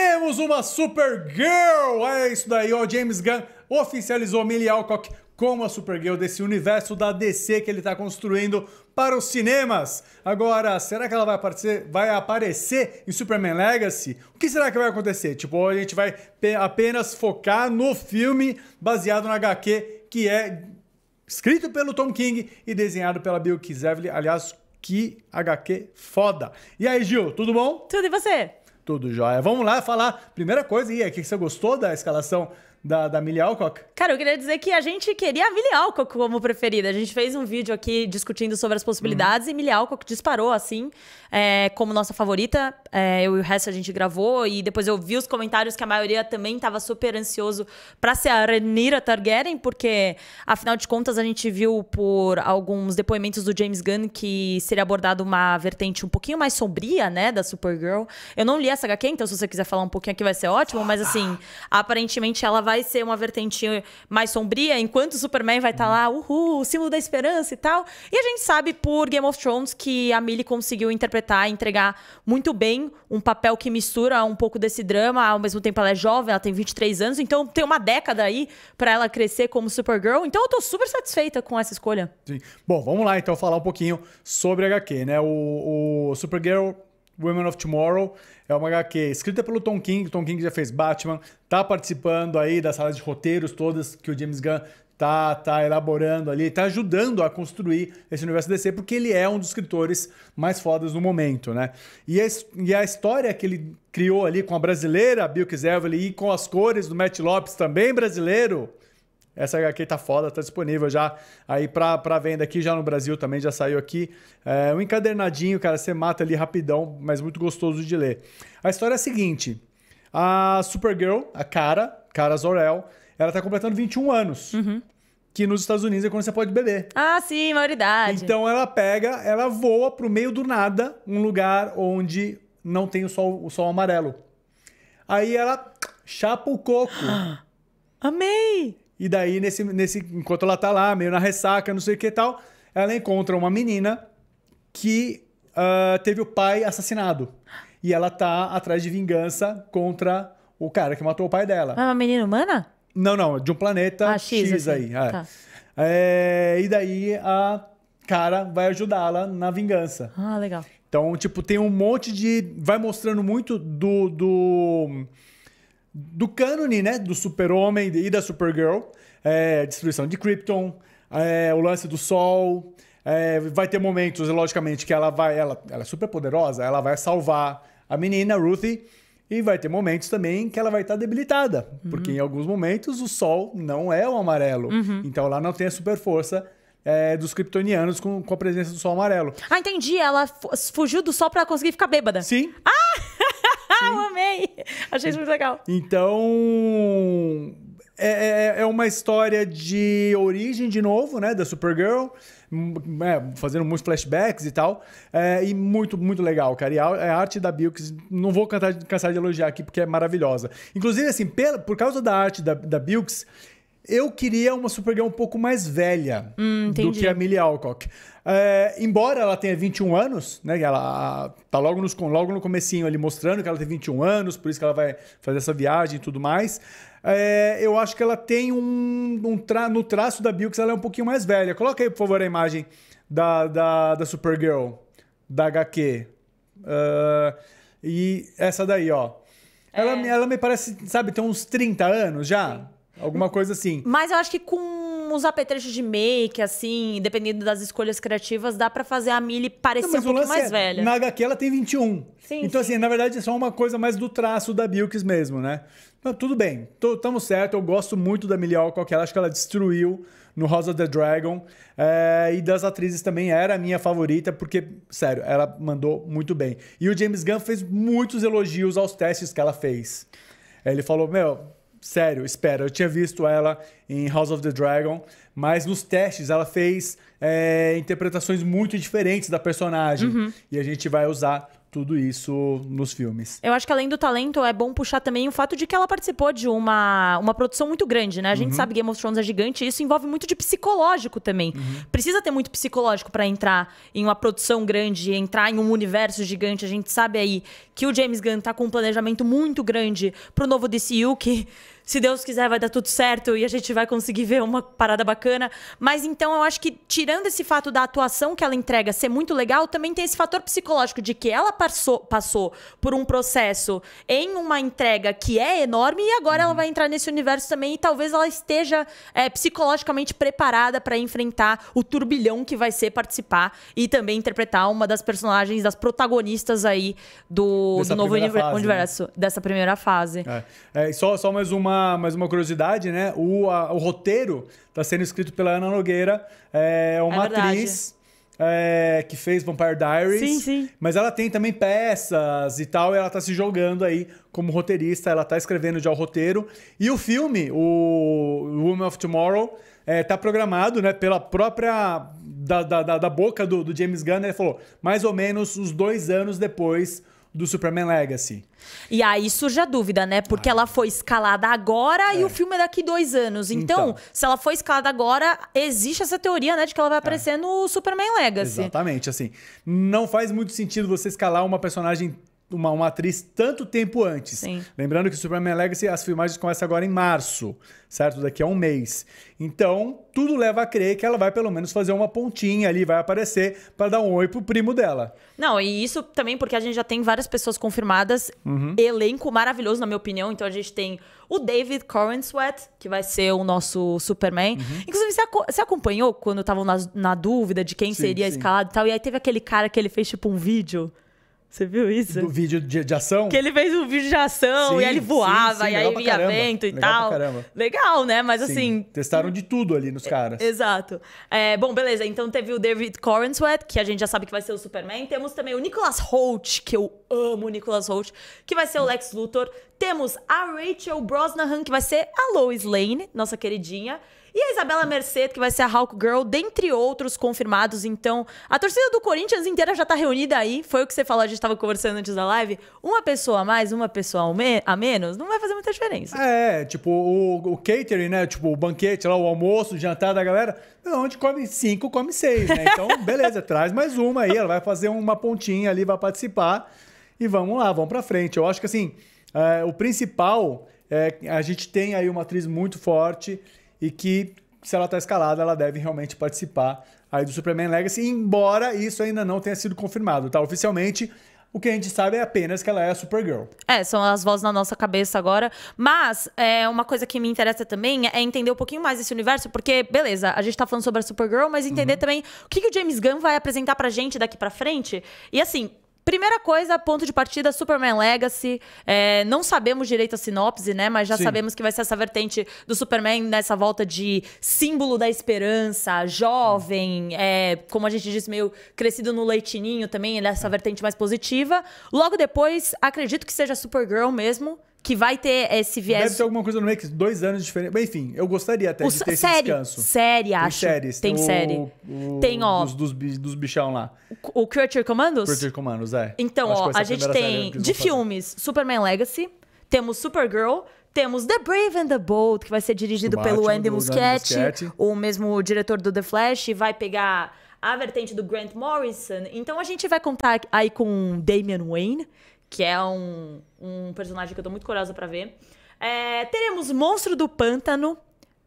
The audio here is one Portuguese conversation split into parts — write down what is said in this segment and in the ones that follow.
Temos uma Supergirl! É isso daí, ó. James Gunn oficializou Millie Alcock como a Supergirl desse universo da DC que ele está construindo para os cinemas. Agora, será que ela vai aparecer, vai aparecer em Superman Legacy? O que será que vai acontecer? Tipo, a gente vai apenas focar no filme baseado na HQ que é escrito pelo Tom King e desenhado pela Bill Kizevli. Aliás, que HQ foda. E aí, Gil, tudo bom? Tudo e você? Tudo jóia. Vamos lá falar. Primeira coisa, Ia, o é que você gostou da escalação da, da Millie Alcock? Cara, eu queria dizer que a gente queria a Millie Alcock como preferida. A gente fez um vídeo aqui discutindo sobre as possibilidades uhum. e Millie Alcock disparou, assim, é, como nossa favorita. É, eu e o resto a gente gravou e depois eu vi os comentários que a maioria também estava super ansioso para ser a Renira Targaryen, porque afinal de contas a gente viu por alguns depoimentos do James Gunn que seria abordado uma vertente um pouquinho mais sombria, né, da Supergirl. Eu não li essa HQ, então se você quiser falar um pouquinho aqui vai ser ótimo, mas assim, aparentemente ela vai ser uma vertente mais sombria, enquanto o Superman vai estar tá lá, uhul, símbolo da esperança e tal. E a gente sabe por Game of Thrones que a Millie conseguiu interpretar e entregar muito bem tem um papel que mistura um pouco desse drama, ao mesmo tempo ela é jovem, ela tem 23 anos, então tem uma década aí para ela crescer como Supergirl. Então eu tô super satisfeita com essa escolha. Sim. Bom, vamos lá então falar um pouquinho sobre HQ, né? O, o Supergirl Women of Tomorrow é uma HQ escrita pelo Tom King. Tom King já fez Batman, tá participando aí das salas de roteiros todas que o James Gunn tá, tá elaborando ali, tá ajudando a construir esse universo DC, porque ele é um dos escritores mais fodas do momento, né? E a, e a história que ele criou ali com a brasileira Bill Kizervely e com as cores do Matt Lopes, também brasileiro, essa HQ tá foda, tá disponível já aí pra, pra venda aqui, já no Brasil também, já saiu aqui. É um encadernadinho, cara, você mata ali rapidão, mas muito gostoso de ler. A história é a seguinte: a Supergirl, a cara, Cara Zor-El, ela tá completando 21 anos. Uhum. Que nos Estados Unidos é quando você pode beber. Ah, sim, maioridade. Então ela pega, ela voa pro meio do nada, um lugar onde não tem o sol, o sol amarelo. Aí ela chapa o coco. Amei! E daí, nesse, nesse, enquanto ela tá lá, meio na ressaca, não sei o que e tal, ela encontra uma menina que uh, teve o pai assassinado. E ela tá atrás de vingança contra o cara que matou o pai dela. É uma menina humana? Não, não, de um planeta ah, X, X assim. aí. É. Tá. É, e daí a cara vai ajudá-la na vingança. Ah, legal. Então, tipo, tem um monte de. Vai mostrando muito do. do, do cânone, né? Do Super-Homem e da Supergirl. É, destruição de Krypton, é, o lance do Sol. É, vai ter momentos, logicamente, que ela vai. Ela, ela é super poderosa, ela vai salvar a menina, Ruthie. E vai ter momentos também que ela vai estar tá debilitada, uhum. porque em alguns momentos o Sol não é o amarelo. Uhum. Então lá não tem a super força é, eh, dos kryptonianos com, com, a presença do Sol amarelo. Ah, entendi. Ela fugiu do Sol para conseguir ficar bêbada. Sim. Ah! Sim. Eu amei! Achei isso muito legal. Então, é é, é, é, uma história de origem, de novo, né? Da Supergirl, hum, é, fazendo muitos flashbacks e tal. É, e muito, muito legal, cara. E a, é a arte da Bilks, não vou cansar de elogiar aqui, porque é maravilhosa. Inclusive, assim, pela, por causa da arte da, da Bilks, eu queria uma Supergirl um pouco mais velha hum, do que a Millie Alcock. É, embora ela tenha 21 anos, né? Ela tá logo, nos, logo no comecinho ali mostrando que ela tem 21 anos, por isso que ela vai fazer essa viagem e tudo mais. É, eu acho que ela tem um, um tra no traço da Bill que ela é um pouquinho mais velha. Coloca aí, por favor, a imagem da, da, da Supergirl, da HQ. Uh, ah, e essa daí, ó. Ela, é. ela me parece, sabe, tem uns 30 anos já. Sim. Alguma coisa assim. Mas eu acho que com uns apetrechos de make, assim, dependendo das escolhas criativas, dá para fazer a Millie parecer não, um pouco mais é, velha. Na HQ ela tem 21. Sim, então, sim. assim, na verdade é só uma coisa mais do traço da Bilks mesmo, né? Mas tudo bem, estamos certo. Eu gosto muito da Millie Alcock, ela acho que ela destruiu no House of the Dragon. É, e das atrizes também era a minha favorita, porque, sério, ela mandou muito bem. E o James Gunn fez muitos elogios aos testes que ela fez. Ele falou, meu, sério, espera, eu tinha visto ela em House of the Dragon, mas nos testes ela fez é, interpretações muito diferentes da personagem. Uhum. E a gente vai usar tudo isso nos filmes. Eu acho que além do talento, é bom puxar também o fato de que ela participou de uma, uma produção muito grande, né? A gente uhum. sabe que Game of Thrones é gigante e isso envolve muito de psicológico também. Uhum. Precisa ter muito psicológico para entrar em uma produção grande, entrar em um universo gigante. A gente sabe aí que o James Gunn tá com um planejamento muito grande pro novo DCU que se Deus quiser, vai dar tudo certo e a gente vai conseguir ver uma parada bacana. Mas então eu acho que, tirando esse fato da atuação que ela entrega ser muito legal, também tem esse fator psicológico de que ela passou, passou por um processo em uma entrega que é enorme e agora uhum. ela vai entrar nesse universo também e talvez ela esteja é, psicologicamente preparada para enfrentar o turbilhão que vai ser participar e também interpretar uma das personagens, das protagonistas aí do, do novo fase, né? universo, né? dessa primeira fase. É. É, só, só mais uma mais uma curiosidade, né? O, a, o roteiro está sendo escrito pela Ana Nogueira, é, é uma é atriz. É, que fez Vampire Diaries. Sim, sim. Mas ela tem também peças e tal, e ela tá se jogando aí como roteirista, ela tá escrevendo já o roteiro. E o filme, o Woman of Tomorrow, é, tá programado, né, pela própria. da, da, da boca do, do James Gunn, né? ele falou mais ou menos uns dois anos depois do Superman Legacy. E aí surge a dúvida, né? Porque Ai. Ah. ela foi escalada agora é. e o filme é daqui dois anos. Então, então, se ela foi escalada agora, existe essa teoria, né? De que ela vai é. aparecer é. no Superman Legacy. Exatamente, assim. Não faz muito sentido você escalar uma personagem uma, uma atriz tanto tempo antes. Sim. Lembrando que o Superman Legacy, as filmagens começam agora em março, certo? Daqui a um mês. Então, tudo leva a crer que ela vai pelo menos fazer uma pontinha ali, vai aparecer para dar um oi pro primo dela. Não, e isso também porque a gente já tem várias pessoas confirmadas. Uhum. Elenco maravilhoso, na minha opinião. Então, a gente tem o David Corenswet, que vai ser o nosso Superman. Uhum. Inclusive, você, você, acompanhou quando estavam na, na, dúvida de quem sim, seria sim. escalado e tal? E aí teve aquele cara que ele fez, tipo, um vídeo... Você viu isso? Do vídeo de, de, ação? Que ele fez um vídeo de ação sim, e aí ele voava sim, sim. e aí vinha vento e legal tal. Legal, né? Mas assim. Testaram de tudo ali nos é, caras. É, exato. É, bom, beleza. Então teve o David Corenswet, que a gente já sabe que vai ser o Superman. Temos também o Nicholas Holt, que eu amo o Nicholas Holt, que vai ser o Lex Luthor. Temos a Rachel Brosnahan, que vai ser a Lois Lane, nossa queridinha. E a Isabela Merced, que vai ser a Hulk Girl, dentre outros confirmados. Então, a torcida do Corinthians inteira já tá reunida aí. Foi o que você falou, a gente tava conversando antes da live. Uma pessoa a mais, uma pessoa a menos, não vai fazer muita diferença. É, tipo, o, o catering, né? Tipo, o banquete lá, o almoço, o jantar da galera. Não, onde come cinco, come seis, né? Então, beleza, traz mais uma aí. Ela vai fazer uma pontinha ali, vai participar. E vamos lá, vamos pra frente. Eu acho que assim é, o principal é a gente tem aí uma atriz muito forte e que, se ela está escalada, ela deve realmente participar aí do Superman Legacy, embora isso ainda não tenha sido confirmado, tá? Oficialmente, o que a gente sabe é apenas que ela é a Supergirl. É, são as vozes na nossa cabeça agora. Mas é, uma coisa que me interessa também é entender um pouquinho mais esse universo, porque, beleza, a gente tá falando sobre a Supergirl, mas entender uhum. também o que, que o James Gunn vai apresentar pra gente daqui pra frente. E assim, Primeira coisa, ponto de partida, Superman Legacy. É, não sabemos direito a sinopse, né? Mas já Sim. sabemos que vai ser essa vertente do Superman nessa volta de símbolo da esperança, jovem, é, como a gente disse, meio crescido no leitinho também, nessa é. vertente mais positiva. Logo depois, acredito que seja Supergirl mesmo que vai ter esse viés. Deve ter alguma coisa no meio que dois anos diferente. Enfim, eu gostaria até o de ter série, esse descanso. Série, tem acho. Séries, tem, tem série. O, o, tem, ó. Dos, dos, dos, bichão lá. O Creature Commandos? Creature Commandos, é. Então, acho ó, a, a gente tem de filmes Superman Legacy, temos Supergirl, temos The Brave and the Bold, que vai ser dirigido Batman, pelo Andy Muschietti, Muschietti, o mesmo diretor do The Flash, vai pegar a vertente do Grant Morrison. Então a gente vai contar aí com Damian Wayne, que é um, um personagem que eu tô muito curiosa para ver. É, teremos Monstro do Pântano,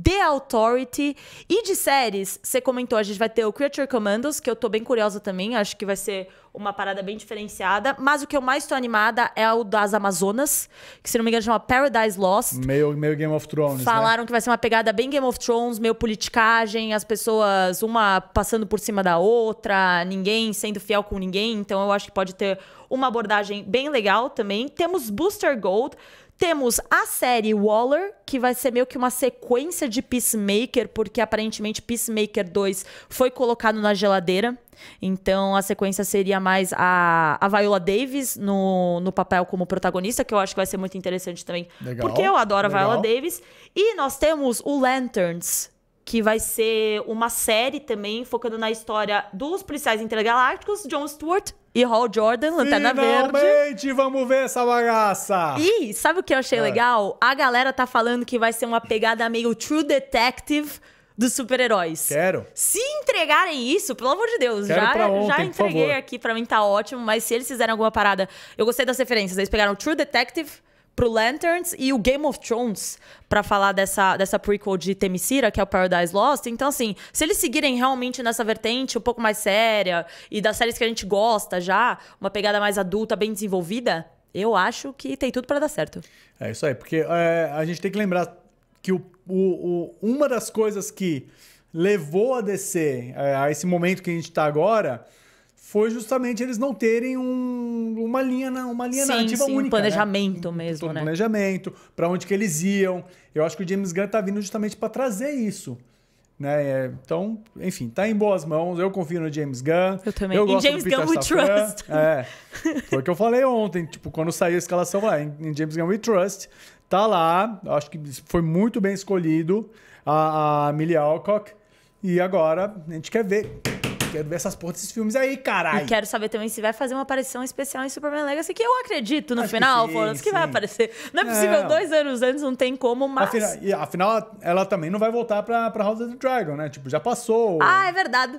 The Authority. E de séries, você comentou, a gente vai ter o Creature Commandos, que eu tô bem curiosa também, acho que vai ser uma parada bem diferenciada. Mas o que eu mais tô animada é o das Amazonas, que se não me engano chama Paradise Lost. Meio, meio Game of Thrones. Né? Falaram né? que vai ser uma pegada bem Game of Thrones, meio politicagem, as pessoas uma passando por cima da outra, ninguém sendo fiel com ninguém. Então eu acho que pode ter uma abordagem bem legal também. Temos Booster Gold. Temos a série Waller, que vai ser meio que uma sequência de Peacemaker, porque aparentemente Peacemaker 2 foi colocado na geladeira. Então a sequência seria mais a, a Viola Davis no, no papel como protagonista, que eu acho que vai ser muito interessante também. Legal, porque eu adoro legal. a Viola Davis. E nós temos o Lanterns, que vai ser uma série também focando na história dos policiais intergalácticos, John Stewart, e Hall Jordan, Lanterna Finalmente, Verde. Finalmente, vamos ver essa bagaça! E sabe o que eu achei é. legal? A galera tá falando que vai ser uma pegada meio True Detective dos super-heróis. Quero. Se entregarem isso, pelo amor de Deus, Quero já, ontem, já entreguei aqui, pra mim tá ótimo, mas se eles fizerem alguma parada... Eu gostei das referências, eles pegaram True Detective pro Lanterns e o Game of Thrones para falar dessa, dessa prequel de Temissira, que é o Paradise Lost. Então, assim, se eles seguirem realmente nessa vertente um pouco mais séria e das séries que a gente gosta já, uma pegada mais adulta, bem desenvolvida, eu acho que tem tudo para dar certo. É isso aí, porque é, a gente tem que lembrar que o, o, o, uma das coisas que levou a DC é, a esse momento que a gente está agora foi justamente eles não terem um, uma linha uma linha sim, narrativa sim, única, um planejamento né? mesmo, um, né? Planejamento né? para onde que eles iam. Eu acho que o James Gunn tá vindo justamente para trazer isso. Né? É, então, enfim, tá em boas mãos. Eu confio no James Gunn. Eu também. Eu em James do Gunn we trust. É, foi o que eu falei ontem. Tipo, quando saiu a escalação, lá ah, em, em James Gunn we trust. Tá lá. Acho que foi muito bem escolhido a, a Millie Alcock. E agora a gente quer ver Quero ver essas porras desses filmes aí, caralho. E quero saber também se vai fazer uma aparição especial em Superman Legacy, que eu acredito no Acho final, que, sim, que vai aparecer. Não é, é. possível, não. dois anos antes não tem como, mas. Afinal, e, afinal, ela também não vai voltar pra, pra House of the Dragon, né? Tipo, já passou. Ah, é verdade.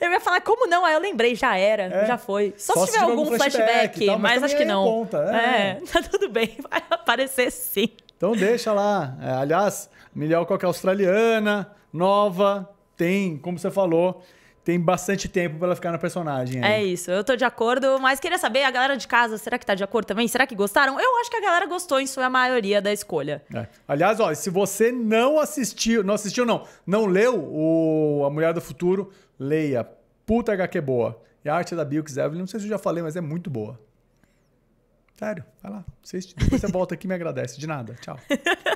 Eu ia falar, como não? Aí ah, eu lembrei, já era, é. já foi. Só, Só se tiver, tiver algum, flashback, flashback tal, mas, mas acho que não. Ponta, é. é, tá tudo bem, vai aparecer sim. Então deixa lá. É, aliás, melhor qualquer é Australiana, nova, tem, como você falou, tem bastante tempo para ela ficar na personagem. Aí. É isso, eu tô de acordo, mas queria saber, a galera de casa, será que tá de acordo também? Será que gostaram? Eu acho que a galera gostou em sua maioria da escolha. É. Aliás, ó, se você não assistiu, não assistiu não, não leu o A Mulher do Futuro, leia. Puta HQ boa. E a arte da Bilks Evelyn, não sei se eu já falei, mas é muito boa. Sério, vai lá. Depois você volta aqui e me agradece. De nada. Tchau.